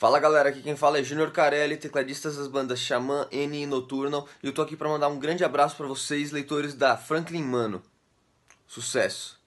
Fala galera, aqui quem fala é Junior Carelli, tecladistas das bandas Xamã, N e Noturno, e eu tô aqui para mandar um grande abraço para vocês, leitores da Franklin Mano. Sucesso!